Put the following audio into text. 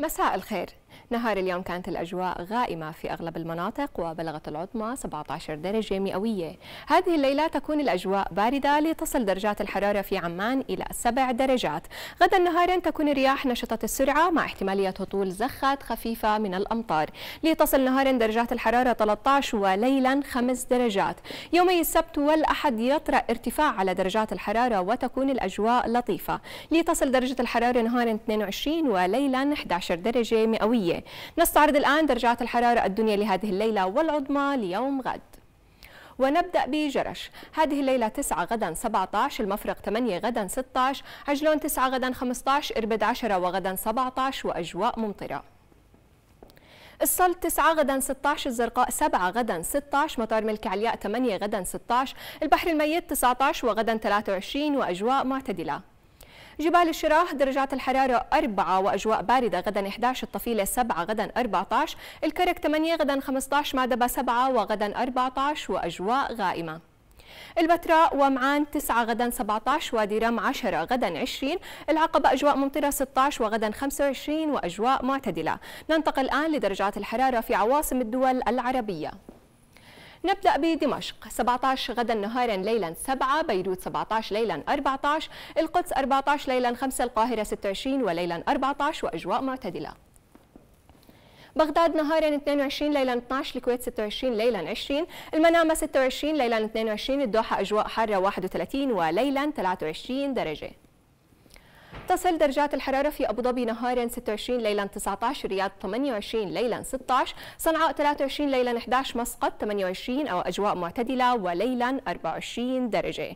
مساء الخير نهار اليوم كانت الأجواء غائمة في أغلب المناطق وبلغت العظمى 17 درجة مئوية هذه الليلة تكون الأجواء باردة لتصل درجات الحرارة في عمان إلى 7 درجات غدا نهارا تكون الرياح نشطة السرعة مع احتمالية هطول زخات خفيفة من الأمطار لتصل نهارا درجات الحرارة 13 وليلا 5 درجات يومي السبت والأحد يطرأ ارتفاع على درجات الحرارة وتكون الأجواء لطيفة لتصل درجة الحرارة نهارا 22 وليلا 11 درجة مئوية نستعرض الآن درجات الحرارة الدنيا لهذه الليلة والعظمى ليوم غد ونبدأ بجرش هذه الليلة 9 غدا 17 المفرق 8 غدا 16 عجلون 9 غدا 15 إربد 10 وغدا 17 وأجواء ممطرة السلط 9 غدا 16 الزرقاء 7 غدا 16 مطار ملك علياء 8 غدا 16 البحر الميت 19 وغدا 23 وأجواء معتدلة جبال الشراح درجات الحرارة 4 وأجواء باردة غدا 11 الطفيلة 7 غدا 14 الكرك 8 غدا 15 مادبة 7 وغدا 14 وأجواء غائمة البتراء ومعان 9 غدا 17 وادي رم 10 غدا 20 العقبة أجواء ممطرة 16 وغدا 25 وأجواء معتدلة ننتقل الآن لدرجات الحرارة في عواصم الدول العربية نبدأ بدمشق 17 غدا نهارا ليلا 7 بيروت 17 ليلا 14 القدس 14 ليلا 5 القاهرة 26 وليلا 14 وأجواء معتدلة بغداد نهارا 22 ليلا 12 الكويت 26 ليلا 20 المنامة 26 ليلا 22 الدوحة أجواء حارة 31 وليلا 23 درجة تصل درجات الحرارة في أبو ظبي نهارا 26 ليلا 19 رياض 28 ليلا 16 صنعاء 23 ليلا 11 مسقط 28 أو أجواء معتدلة وليلا 24 درجة